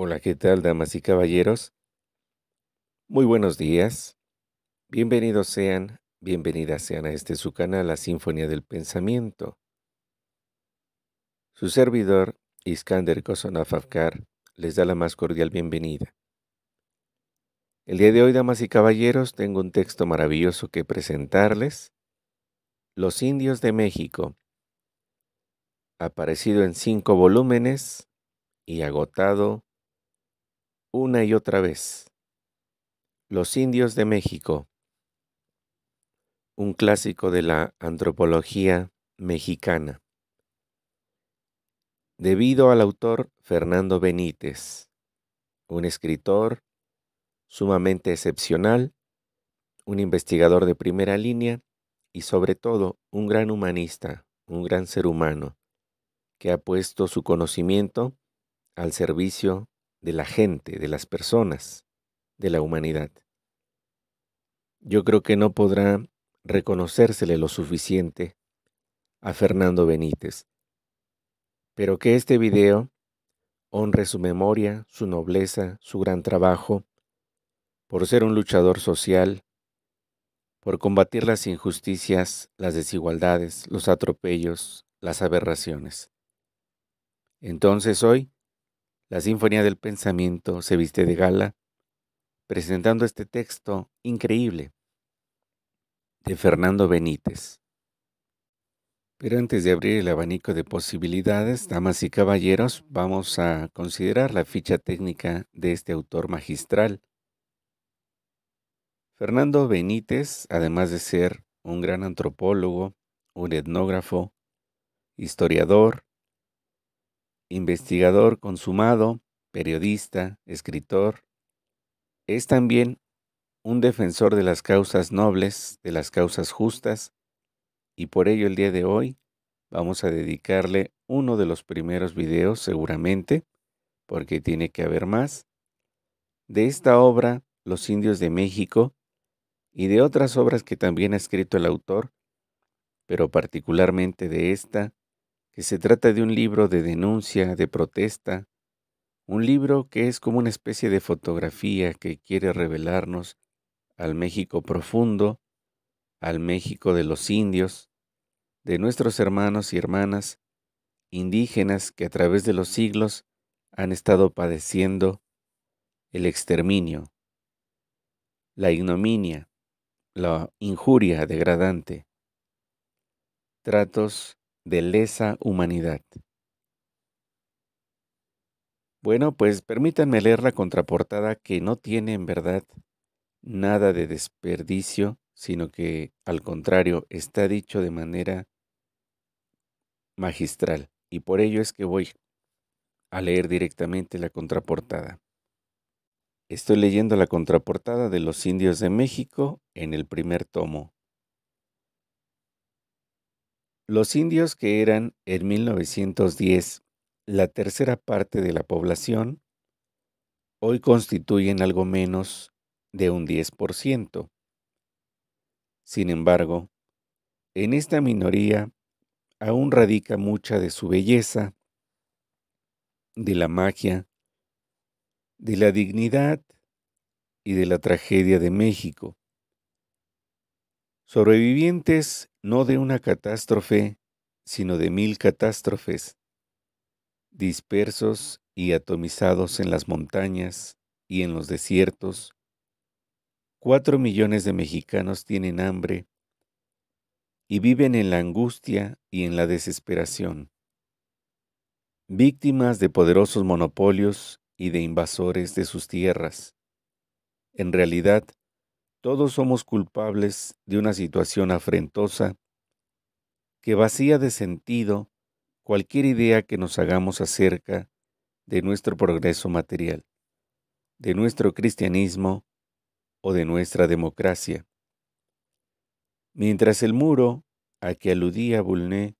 Hola, ¿qué tal, damas y caballeros? Muy buenos días. Bienvenidos sean, bienvenidas sean a este su canal, La Sinfonía del Pensamiento. Su servidor, Iskander Kosonafafkar, les da la más cordial bienvenida. El día de hoy, damas y caballeros, tengo un texto maravilloso que presentarles. Los indios de México, aparecido en cinco volúmenes y agotado una y otra vez. Los indios de México, un clásico de la antropología mexicana. Debido al autor Fernando Benítez, un escritor sumamente excepcional, un investigador de primera línea y sobre todo un gran humanista, un gran ser humano, que ha puesto su conocimiento al servicio de la gente, de las personas, de la humanidad. Yo creo que no podrá reconocérsele lo suficiente a Fernando Benítez, pero que este video honre su memoria, su nobleza, su gran trabajo, por ser un luchador social, por combatir las injusticias, las desigualdades, los atropellos, las aberraciones. Entonces hoy la Sinfonía del Pensamiento se viste de gala, presentando este texto increíble de Fernando Benítez. Pero antes de abrir el abanico de posibilidades, damas y caballeros, vamos a considerar la ficha técnica de este autor magistral. Fernando Benítez, además de ser un gran antropólogo, un etnógrafo, historiador, investigador consumado, periodista, escritor, es también un defensor de las causas nobles, de las causas justas, y por ello el día de hoy vamos a dedicarle uno de los primeros videos seguramente, porque tiene que haber más, de esta obra Los indios de México y de otras obras que también ha escrito el autor, pero particularmente de esta que se trata de un libro de denuncia, de protesta, un libro que es como una especie de fotografía que quiere revelarnos al México profundo, al México de los indios, de nuestros hermanos y hermanas indígenas que a través de los siglos han estado padeciendo el exterminio, la ignominia, la injuria degradante, tratos de lesa humanidad. Bueno, pues permítanme leer la contraportada que no tiene en verdad nada de desperdicio, sino que al contrario está dicho de manera magistral. Y por ello es que voy a leer directamente la contraportada. Estoy leyendo la contraportada de Los Indios de México en el primer tomo, los indios que eran en 1910 la tercera parte de la población, hoy constituyen algo menos de un 10%. Sin embargo, en esta minoría aún radica mucha de su belleza, de la magia, de la dignidad y de la tragedia de México. Sobrevivientes no de una catástrofe, sino de mil catástrofes, dispersos y atomizados en las montañas y en los desiertos. Cuatro millones de mexicanos tienen hambre y viven en la angustia y en la desesperación, víctimas de poderosos monopolios y de invasores de sus tierras. En realidad, todos somos culpables de una situación afrentosa que vacía de sentido cualquier idea que nos hagamos acerca de nuestro progreso material, de nuestro cristianismo o de nuestra democracia. Mientras el muro a que aludía Bulné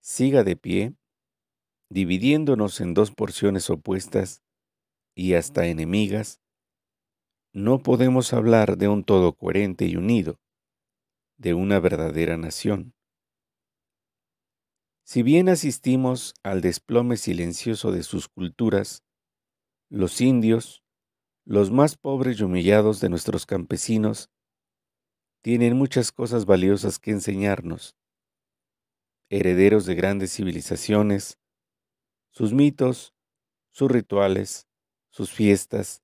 siga de pie, dividiéndonos en dos porciones opuestas y hasta enemigas, no podemos hablar de un todo coherente y unido, de una verdadera nación. Si bien asistimos al desplome silencioso de sus culturas, los indios, los más pobres y humillados de nuestros campesinos, tienen muchas cosas valiosas que enseñarnos. Herederos de grandes civilizaciones, sus mitos, sus rituales, sus fiestas,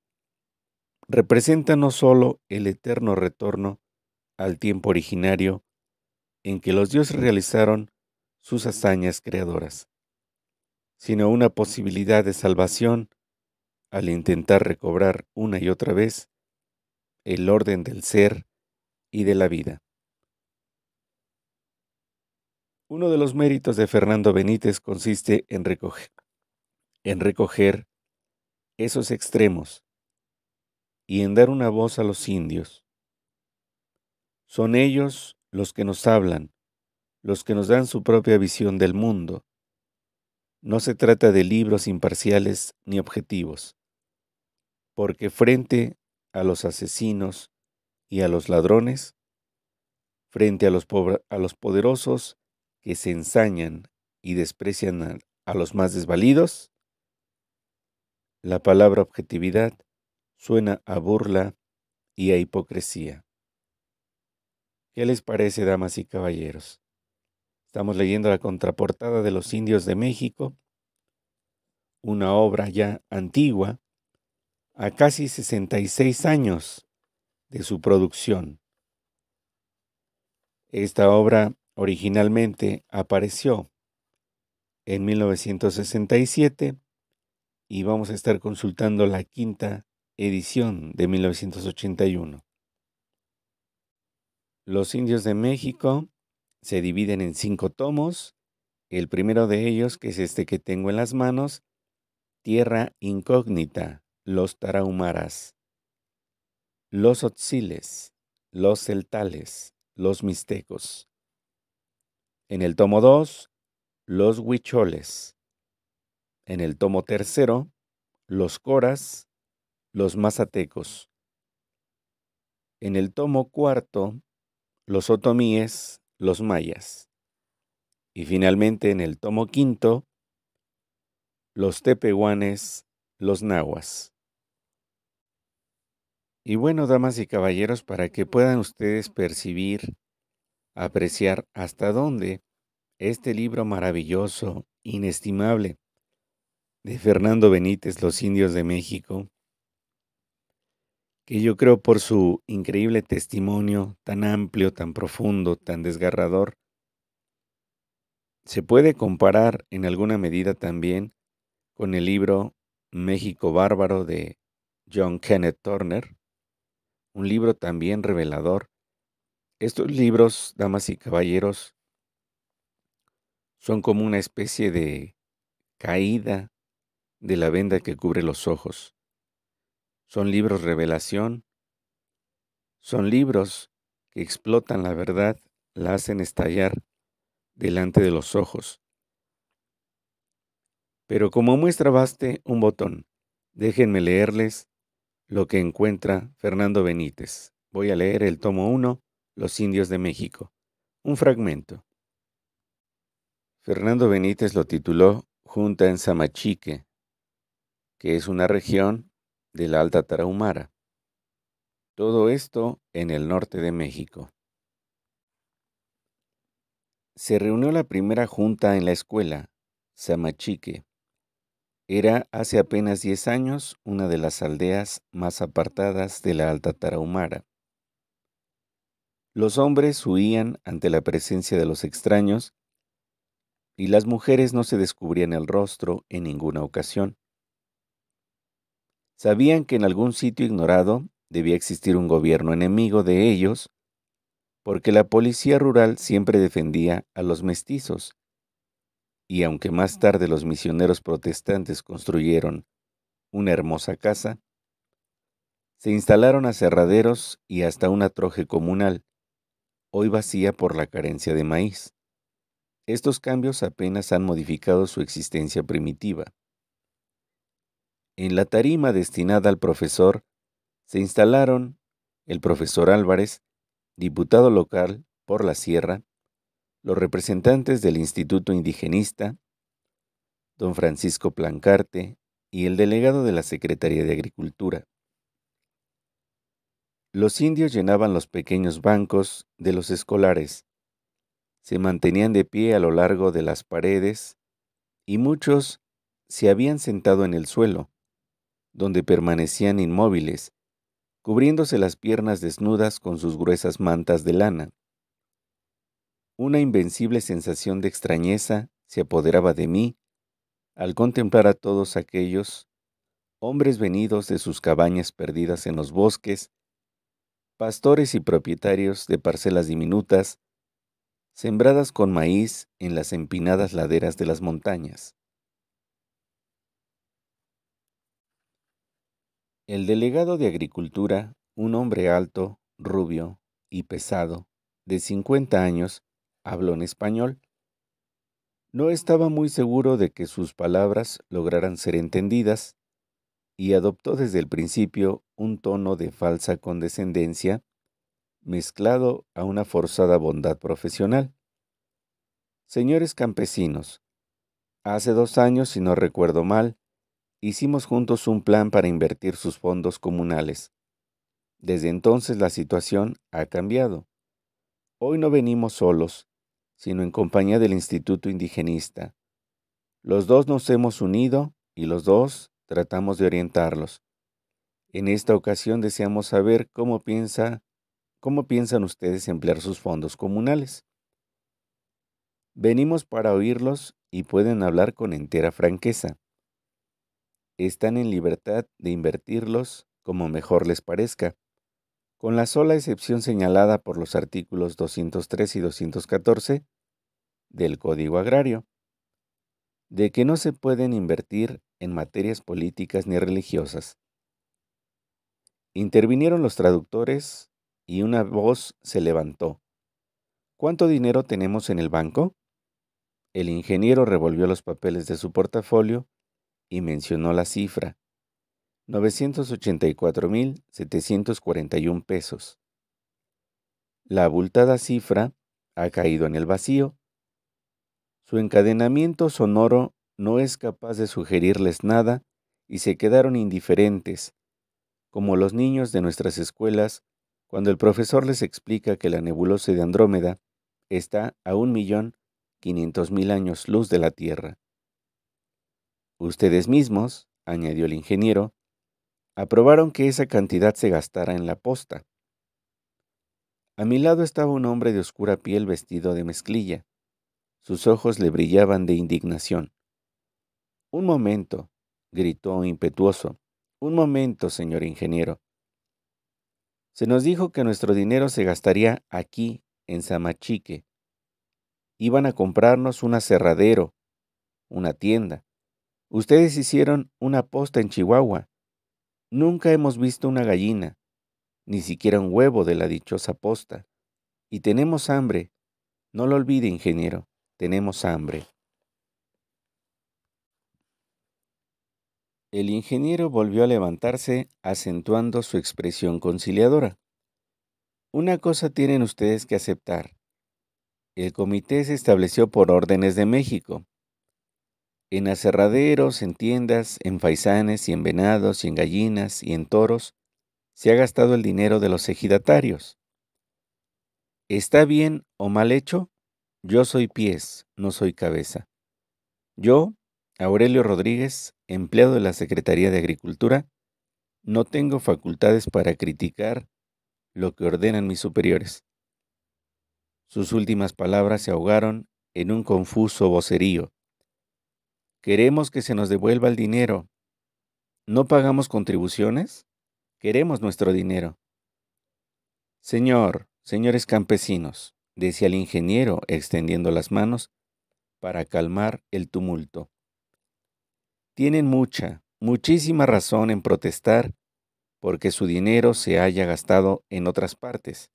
representa no sólo el eterno retorno al tiempo originario en que los dioses realizaron sus hazañas creadoras, sino una posibilidad de salvación al intentar recobrar una y otra vez el orden del ser y de la vida. Uno de los méritos de Fernando Benítez consiste en recoger, en recoger esos extremos y en dar una voz a los indios. Son ellos los que nos hablan, los que nos dan su propia visión del mundo. No se trata de libros imparciales ni objetivos, porque frente a los asesinos y a los ladrones, frente a los, a los poderosos que se ensañan y desprecian a, a los más desvalidos, la palabra objetividad suena a burla y a hipocresía. ¿Qué les parece, damas y caballeros? Estamos leyendo la contraportada de Los Indios de México, una obra ya antigua, a casi 66 años de su producción. Esta obra originalmente apareció en 1967 y vamos a estar consultando la quinta edición de 1981. Los indios de México se dividen en cinco tomos. El primero de ellos, que es este que tengo en las manos, Tierra Incógnita, los Tarahumaras, los Otziles, los Celtales, los Mixtecos. En el tomo 2, los Huicholes. En el tomo tercero, los Coras, los mazatecos. En el tomo cuarto, los otomíes, los mayas. Y finalmente en el tomo quinto, los tepehuanes, los nahuas. Y bueno, damas y caballeros, para que puedan ustedes percibir, apreciar hasta dónde este libro maravilloso, inestimable, de Fernando Benítez, Los Indios de México, que yo creo por su increíble testimonio, tan amplio, tan profundo, tan desgarrador, se puede comparar en alguna medida también con el libro México Bárbaro de John Kenneth Turner, un libro también revelador. Estos libros, damas y caballeros, son como una especie de caída de la venda que cubre los ojos son libros revelación, son libros que explotan la verdad, la hacen estallar delante de los ojos. Pero como muestra baste un botón, déjenme leerles lo que encuentra Fernando Benítez. Voy a leer el tomo 1, Los indios de México. Un fragmento. Fernando Benítez lo tituló Junta en Samachique, que es una región de la Alta Tarahumara. Todo esto en el norte de México. Se reunió la primera junta en la escuela, Samachique. Era hace apenas 10 años una de las aldeas más apartadas de la Alta Tarahumara. Los hombres huían ante la presencia de los extraños y las mujeres no se descubrían el rostro en ninguna ocasión. Sabían que en algún sitio ignorado debía existir un gobierno enemigo de ellos, porque la policía rural siempre defendía a los mestizos. Y aunque más tarde los misioneros protestantes construyeron una hermosa casa, se instalaron aserraderos y hasta una troje comunal, hoy vacía por la carencia de maíz. Estos cambios apenas han modificado su existencia primitiva. En la tarima destinada al profesor se instalaron el profesor Álvarez, diputado local por la Sierra, los representantes del Instituto Indigenista, don Francisco Plancarte y el delegado de la Secretaría de Agricultura. Los indios llenaban los pequeños bancos de los escolares, se mantenían de pie a lo largo de las paredes y muchos se habían sentado en el suelo, donde permanecían inmóviles, cubriéndose las piernas desnudas con sus gruesas mantas de lana. Una invencible sensación de extrañeza se apoderaba de mí al contemplar a todos aquellos hombres venidos de sus cabañas perdidas en los bosques, pastores y propietarios de parcelas diminutas, sembradas con maíz en las empinadas laderas de las montañas. El delegado de Agricultura, un hombre alto, rubio y pesado, de 50 años, habló en español. No estaba muy seguro de que sus palabras lograran ser entendidas, y adoptó desde el principio un tono de falsa condescendencia, mezclado a una forzada bondad profesional. Señores campesinos, hace dos años, si no recuerdo mal, hicimos juntos un plan para invertir sus fondos comunales. Desde entonces la situación ha cambiado. Hoy no venimos solos, sino en compañía del Instituto Indigenista. Los dos nos hemos unido y los dos tratamos de orientarlos. En esta ocasión deseamos saber cómo piensa cómo piensan ustedes emplear sus fondos comunales. Venimos para oírlos y pueden hablar con entera franqueza están en libertad de invertirlos como mejor les parezca, con la sola excepción señalada por los artículos 203 y 214 del Código Agrario, de que no se pueden invertir en materias políticas ni religiosas. Intervinieron los traductores y una voz se levantó. ¿Cuánto dinero tenemos en el banco? El ingeniero revolvió los papeles de su portafolio y mencionó la cifra, 984.741 pesos. La abultada cifra ha caído en el vacío. Su encadenamiento sonoro no es capaz de sugerirles nada y se quedaron indiferentes, como los niños de nuestras escuelas cuando el profesor les explica que la nebulosa de Andrómeda está a 1,500,000 años luz de la Tierra. Ustedes mismos, añadió el ingeniero, aprobaron que esa cantidad se gastara en la posta. A mi lado estaba un hombre de oscura piel vestido de mezclilla. Sus ojos le brillaban de indignación. Un momento, gritó impetuoso. Un momento, señor ingeniero. Se nos dijo que nuestro dinero se gastaría aquí, en Samachique. Iban a comprarnos un aserradero, una tienda, Ustedes hicieron una posta en Chihuahua. Nunca hemos visto una gallina, ni siquiera un huevo de la dichosa posta. Y tenemos hambre. No lo olvide, ingeniero, tenemos hambre. El ingeniero volvió a levantarse, acentuando su expresión conciliadora. Una cosa tienen ustedes que aceptar. El comité se estableció por órdenes de México en aserraderos, en tiendas, en faisanes y en venados y en gallinas y en toros, se ha gastado el dinero de los ejidatarios. ¿Está bien o mal hecho? Yo soy pies, no soy cabeza. Yo, Aurelio Rodríguez, empleado de la Secretaría de Agricultura, no tengo facultades para criticar lo que ordenan mis superiores. Sus últimas palabras se ahogaron en un confuso vocerío Queremos que se nos devuelva el dinero. ¿No pagamos contribuciones? Queremos nuestro dinero. Señor, señores campesinos, decía el ingeniero extendiendo las manos para calmar el tumulto. Tienen mucha, muchísima razón en protestar porque su dinero se haya gastado en otras partes.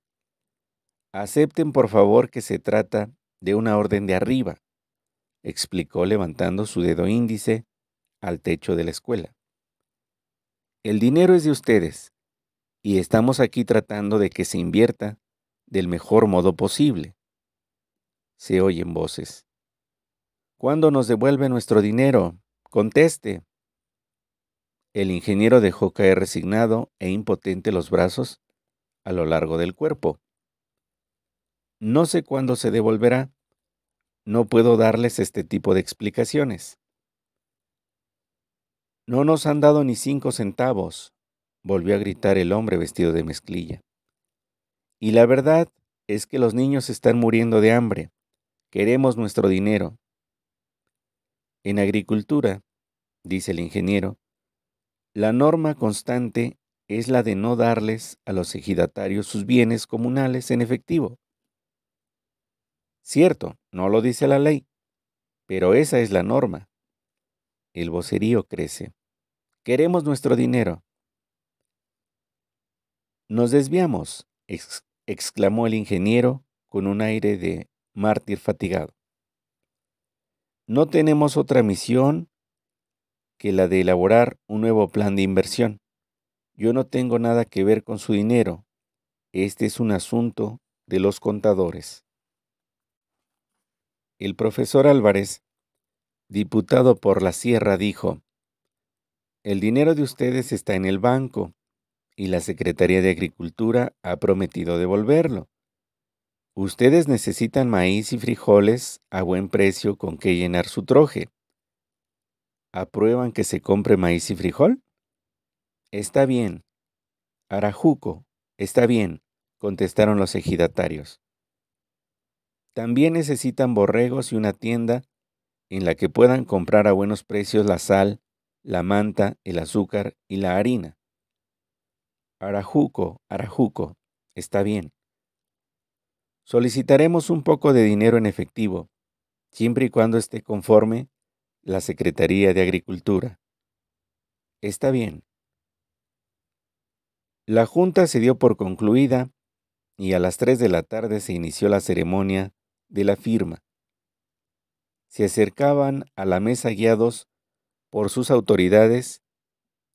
Acepten por favor que se trata de una orden de arriba, explicó levantando su dedo índice al techo de la escuela. El dinero es de ustedes y estamos aquí tratando de que se invierta del mejor modo posible. Se oyen voces. ¿Cuándo nos devuelve nuestro dinero? Conteste. El ingeniero dejó caer resignado e impotente los brazos a lo largo del cuerpo. No sé cuándo se devolverá, no puedo darles este tipo de explicaciones. No nos han dado ni cinco centavos, volvió a gritar el hombre vestido de mezclilla. Y la verdad es que los niños están muriendo de hambre. Queremos nuestro dinero. En agricultura, dice el ingeniero, la norma constante es la de no darles a los ejidatarios sus bienes comunales en efectivo. Cierto, no lo dice la ley, pero esa es la norma. El vocerío crece. Queremos nuestro dinero. Nos desviamos, exclamó el ingeniero con un aire de mártir fatigado. No tenemos otra misión que la de elaborar un nuevo plan de inversión. Yo no tengo nada que ver con su dinero. Este es un asunto de los contadores. El profesor Álvarez, diputado por la Sierra, dijo, El dinero de ustedes está en el banco y la Secretaría de Agricultura ha prometido devolverlo. Ustedes necesitan maíz y frijoles a buen precio con que llenar su troje. ¿Aprueban que se compre maíz y frijol? Está bien. Arajuco, está bien, contestaron los ejidatarios. También necesitan borregos y una tienda en la que puedan comprar a buenos precios la sal, la manta, el azúcar y la harina. Arajuco, Arajuco, está bien. Solicitaremos un poco de dinero en efectivo, siempre y cuando esté conforme la Secretaría de Agricultura. Está bien. La junta se dio por concluida y a las 3 de la tarde se inició la ceremonia de la firma. Se acercaban a la mesa guiados por sus autoridades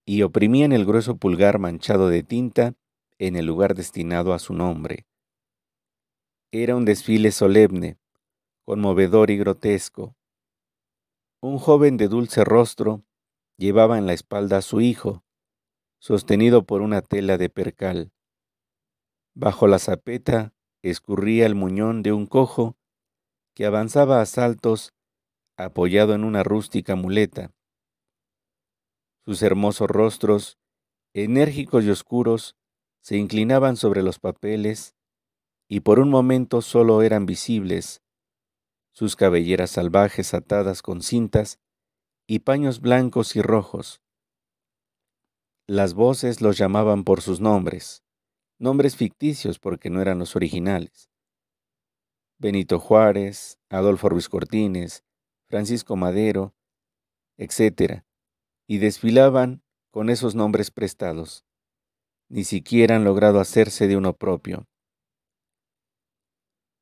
y oprimían el grueso pulgar manchado de tinta en el lugar destinado a su nombre. Era un desfile solemne, conmovedor y grotesco. Un joven de dulce rostro llevaba en la espalda a su hijo, sostenido por una tela de percal. Bajo la zapeta escurría el muñón de un cojo que avanzaba a saltos apoyado en una rústica muleta. Sus hermosos rostros, enérgicos y oscuros, se inclinaban sobre los papeles y por un momento solo eran visibles sus cabelleras salvajes atadas con cintas y paños blancos y rojos. Las voces los llamaban por sus nombres, nombres ficticios porque no eran los originales. Benito Juárez, Adolfo Ruiz Cortines, Francisco Madero, etc., y desfilaban con esos nombres prestados. Ni siquiera han logrado hacerse de uno propio.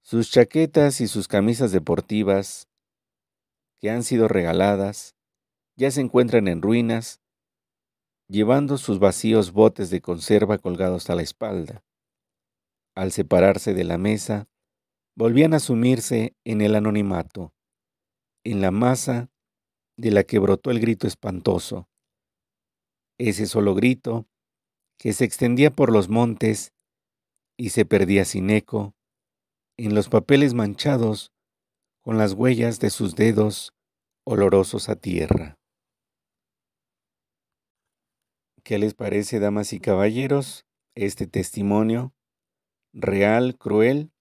Sus chaquetas y sus camisas deportivas, que han sido regaladas, ya se encuentran en ruinas, llevando sus vacíos botes de conserva colgados a la espalda. Al separarse de la mesa, volvían a sumirse en el anonimato, en la masa de la que brotó el grito espantoso. Ese solo grito que se extendía por los montes y se perdía sin eco en los papeles manchados con las huellas de sus dedos olorosos a tierra. ¿Qué les parece, damas y caballeros, este testimonio real, cruel,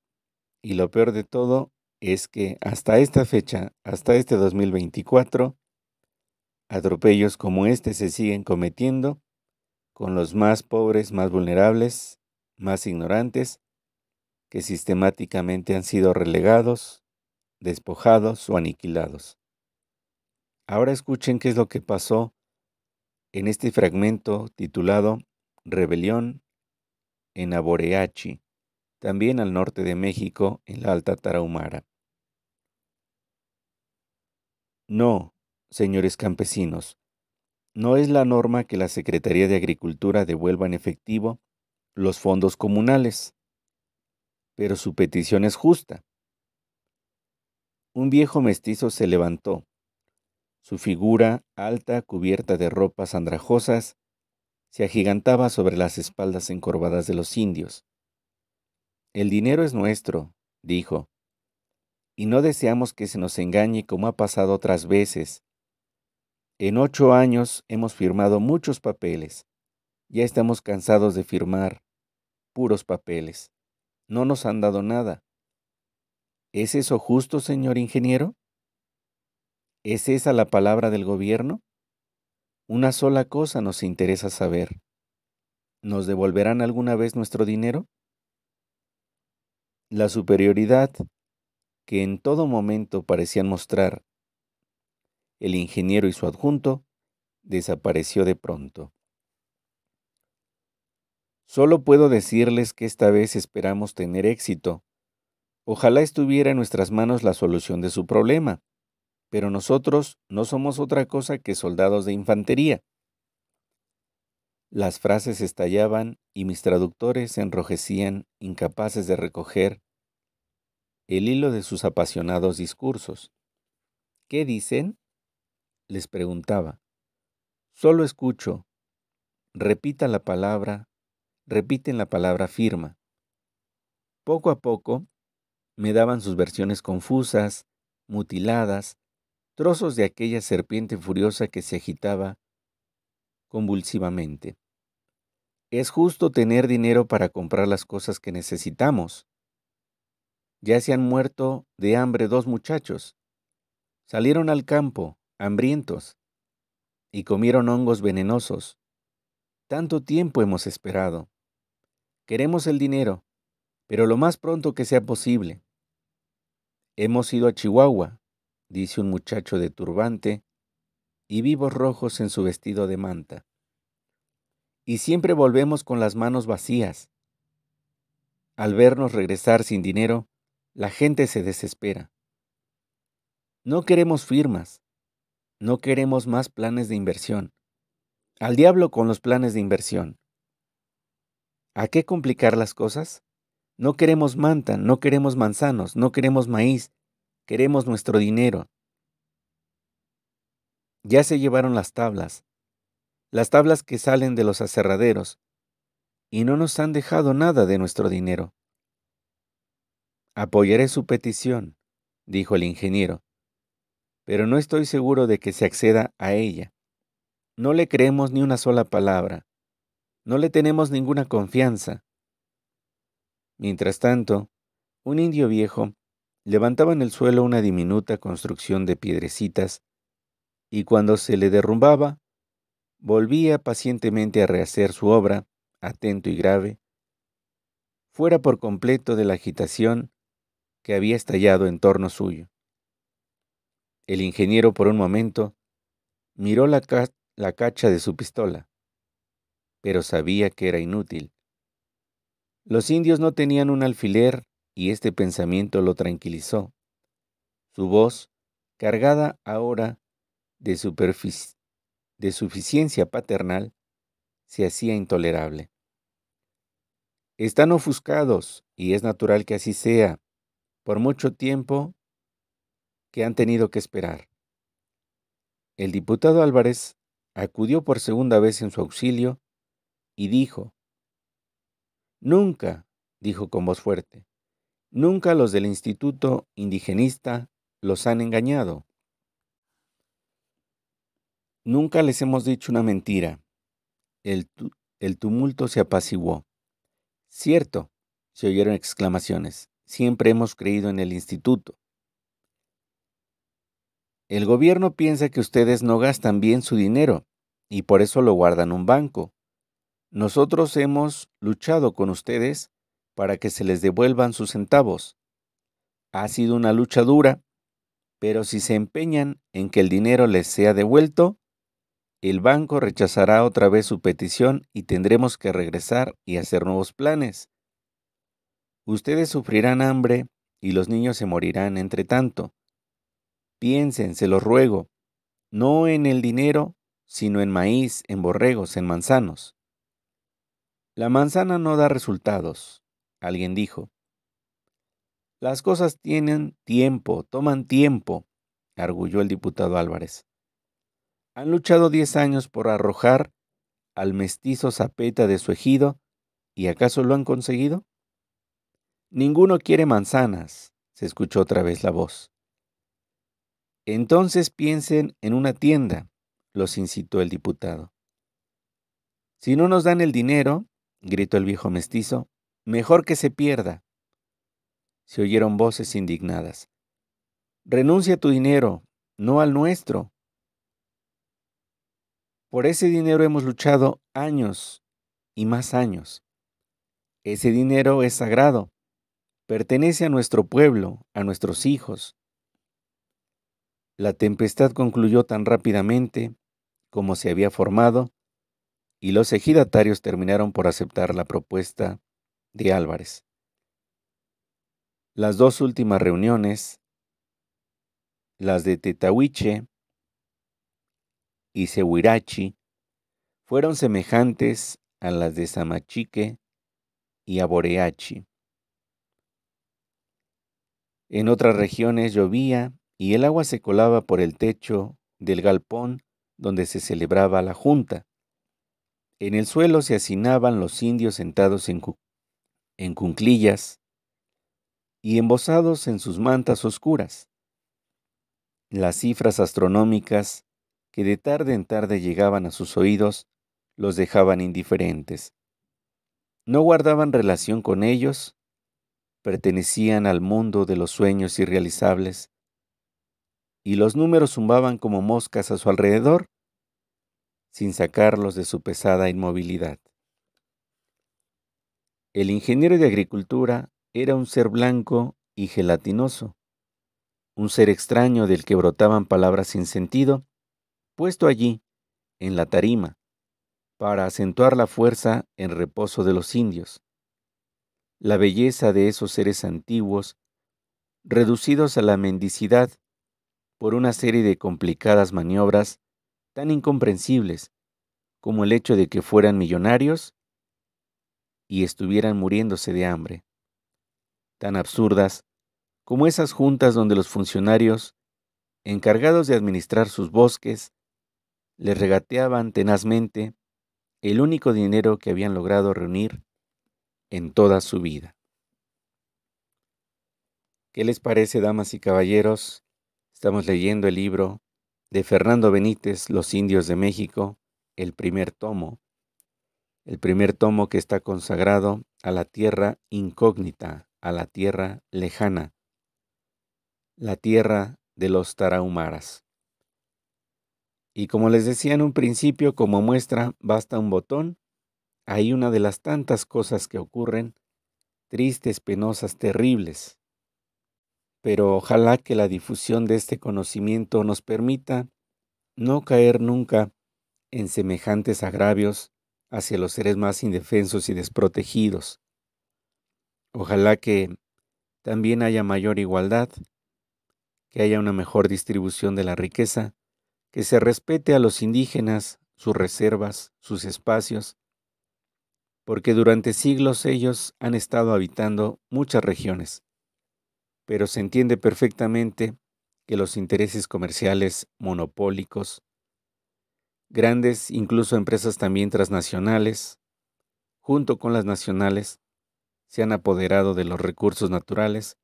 y lo peor de todo es que hasta esta fecha, hasta este 2024, atropellos como este se siguen cometiendo con los más pobres, más vulnerables, más ignorantes, que sistemáticamente han sido relegados, despojados o aniquilados. Ahora escuchen qué es lo que pasó en este fragmento titulado Rebelión en Aboreachi, también al norte de México, en la Alta Tarahumara. No, señores campesinos, no es la norma que la Secretaría de Agricultura devuelva en efectivo los fondos comunales, pero su petición es justa. Un viejo mestizo se levantó. Su figura, alta, cubierta de ropas andrajosas, se agigantaba sobre las espaldas encorvadas de los indios. El dinero es nuestro, dijo, y no deseamos que se nos engañe como ha pasado otras veces. En ocho años hemos firmado muchos papeles. Ya estamos cansados de firmar puros papeles. No nos han dado nada. ¿Es eso justo, señor ingeniero? ¿Es esa la palabra del gobierno? Una sola cosa nos interesa saber. ¿Nos devolverán alguna vez nuestro dinero? La superioridad que en todo momento parecían mostrar el ingeniero y su adjunto desapareció de pronto. Solo puedo decirles que esta vez esperamos tener éxito. Ojalá estuviera en nuestras manos la solución de su problema, pero nosotros no somos otra cosa que soldados de infantería. Las frases estallaban y mis traductores se enrojecían, incapaces de recoger el hilo de sus apasionados discursos. ¿Qué dicen? les preguntaba. Solo escucho. Repita la palabra, repiten la palabra firma. Poco a poco me daban sus versiones confusas, mutiladas, trozos de aquella serpiente furiosa que se agitaba convulsivamente. Es justo tener dinero para comprar las cosas que necesitamos. Ya se han muerto de hambre dos muchachos. Salieron al campo, hambrientos, y comieron hongos venenosos. Tanto tiempo hemos esperado. Queremos el dinero, pero lo más pronto que sea posible. Hemos ido a Chihuahua, dice un muchacho de turbante y vivos rojos en su vestido de manta y siempre volvemos con las manos vacías. Al vernos regresar sin dinero, la gente se desespera. No queremos firmas, no queremos más planes de inversión. Al diablo con los planes de inversión. ¿A qué complicar las cosas? No queremos manta, no queremos manzanos, no queremos maíz, queremos nuestro dinero. Ya se llevaron las tablas, las tablas que salen de los aserraderos, y no nos han dejado nada de nuestro dinero. Apoyaré su petición, dijo el ingeniero, pero no estoy seguro de que se acceda a ella. No le creemos ni una sola palabra, no le tenemos ninguna confianza. Mientras tanto, un indio viejo levantaba en el suelo una diminuta construcción de piedrecitas, y cuando se le derrumbaba, volvía pacientemente a rehacer su obra, atento y grave, fuera por completo de la agitación que había estallado en torno suyo. El ingeniero por un momento miró la, la cacha de su pistola, pero sabía que era inútil. Los indios no tenían un alfiler y este pensamiento lo tranquilizó. Su voz, cargada ahora de superficie de suficiencia paternal se hacía intolerable. Están ofuscados, y es natural que así sea, por mucho tiempo que han tenido que esperar. El diputado Álvarez acudió por segunda vez en su auxilio y dijo, Nunca, dijo con voz fuerte, nunca los del Instituto Indigenista los han engañado. Nunca les hemos dicho una mentira. El, tumulto se apaciguó. Cierto, se oyeron exclamaciones. Siempre hemos creído en el instituto. El gobierno piensa que ustedes no gastan bien su dinero y por eso lo guardan en un banco. Nosotros hemos luchado con ustedes para que se les devuelvan sus centavos. Ha sido una lucha dura, pero si se empeñan en que el dinero les sea devuelto, el banco rechazará otra vez su petición y tendremos que regresar y hacer nuevos planes. Ustedes sufrirán hambre y los niños se morirán entre tanto. Piensen, se los ruego, no en el dinero, sino en maíz, en borregos, en manzanos. La manzana no da resultados, alguien dijo. Las cosas tienen tiempo, toman tiempo, arguyó el diputado Álvarez han luchado diez años por arrojar al mestizo Zapeta de su ejido, ¿y acaso lo han conseguido? Ninguno quiere manzanas, se escuchó otra vez la voz. Entonces piensen en una tienda, los incitó el diputado. Si no nos dan el dinero, gritó el viejo mestizo, mejor que se pierda. Se oyeron voces indignadas. Renuncia a tu dinero, no al nuestro, por ese dinero hemos luchado años y más años. Ese dinero es sagrado, pertenece a nuestro pueblo, a nuestros hijos. La tempestad concluyó tan rápidamente como se había formado y los ejidatarios terminaron por aceptar la propuesta de Álvarez. Las dos últimas reuniones, las de Tetahuiche y sehuirachi fueron semejantes a las de Samachique y Aboreachi. En otras regiones llovía y el agua se colaba por el techo del galpón donde se celebraba la junta. En el suelo se hacinaban los indios sentados en, cunclillas y embosados en sus mantas oscuras. Las cifras astronómicas que de tarde en tarde llegaban a sus oídos los dejaban indiferentes. No guardaban relación con ellos, pertenecían al mundo de los sueños irrealizables, y los números zumbaban como moscas a su alrededor, sin sacarlos de su pesada inmovilidad. El ingeniero de agricultura era un ser blanco y gelatinoso, un ser extraño del que brotaban palabras sin sentido puesto allí, en la tarima, para acentuar la fuerza en reposo de los indios. La belleza de esos seres antiguos, reducidos a la mendicidad por una serie de complicadas maniobras tan incomprensibles como el hecho de que fueran millonarios y estuvieran muriéndose de hambre, tan absurdas como esas juntas donde los funcionarios, encargados de administrar sus bosques, le regateaban tenazmente el único dinero que habían logrado reunir en toda su vida. ¿Qué les parece, damas y caballeros? Estamos leyendo el libro de Fernando Benítez, Los Indios de México, el primer tomo, el primer tomo que está consagrado a la tierra incógnita, a la tierra lejana, la tierra de los tarahumaras. Y como les decía en un principio, como muestra, basta un botón. Hay una de las tantas cosas que ocurren, tristes, penosas, terribles. Pero ojalá que la difusión de este conocimiento nos permita no caer nunca en semejantes agravios hacia los seres más indefensos y desprotegidos. Ojalá que también haya mayor igualdad, que haya una mejor distribución de la riqueza que se respete a los indígenas sus reservas, sus espacios, porque durante siglos ellos han estado habitando muchas regiones, pero se entiende perfectamente que los intereses comerciales monopólicos, grandes incluso empresas también transnacionales, junto con las nacionales, se han apoderado de los recursos naturales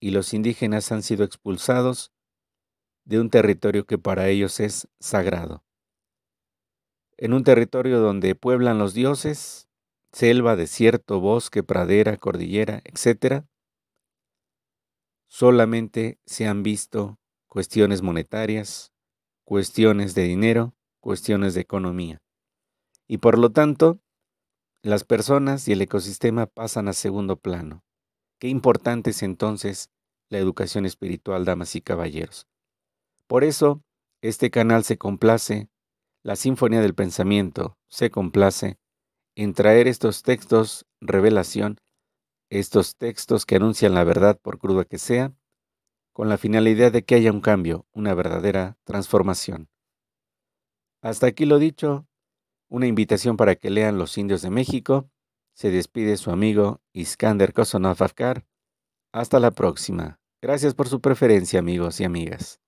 y los indígenas han sido expulsados de un territorio que para ellos es sagrado. En un territorio donde pueblan los dioses, selva, desierto, bosque, pradera, cordillera, etc., solamente se han visto cuestiones monetarias, cuestiones de dinero, cuestiones de economía. Y por lo tanto, las personas y el ecosistema pasan a segundo plano. Qué importante es entonces la educación espiritual, damas y caballeros. Por eso, este canal se complace, la Sinfonía del Pensamiento se complace en traer estos textos, revelación, estos textos que anuncian la verdad por cruda que sea, con la finalidad de que haya un cambio, una verdadera transformación. Hasta aquí lo dicho, una invitación para que lean Los Indios de México. Se despide su amigo Iskander Kosonov Hasta la próxima. Gracias por su preferencia, amigos y amigas.